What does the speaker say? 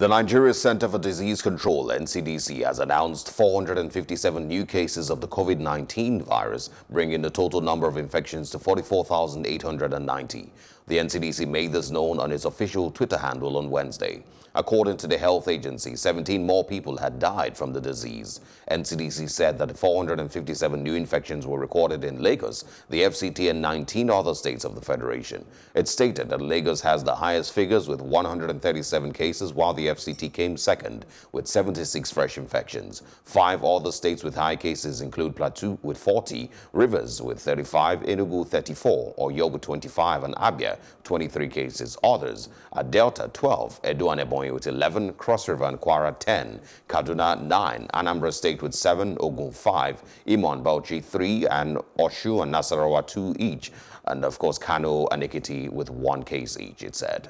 The Nigeria Center for Disease Control, NCDC, has announced 457 new cases of the COVID-19 virus, bringing the total number of infections to 44,890. The NCDC made this known on its official Twitter handle on Wednesday. According to the health agency, 17 more people had died from the disease. NCDC said that 457 new infections were recorded in Lagos, the FCT and 19 other states of the Federation. It stated that Lagos has the highest figures with 137 cases, while the FCT came second with 76 fresh infections. Five other states with high cases include Plateau with 40, Rivers with 35, Enugu 34, Oyobo 25, and Abia 23 cases. Others are Delta 12, Edo and Ebonyi with 11, Cross River and Kwara 10, Kaduna 9, Anambra State with 7, Ogun 5, Imo and Bauchi 3, and Oshu and Nasarawa 2 each. And of course, Kano and Ikiti with one case each, it said.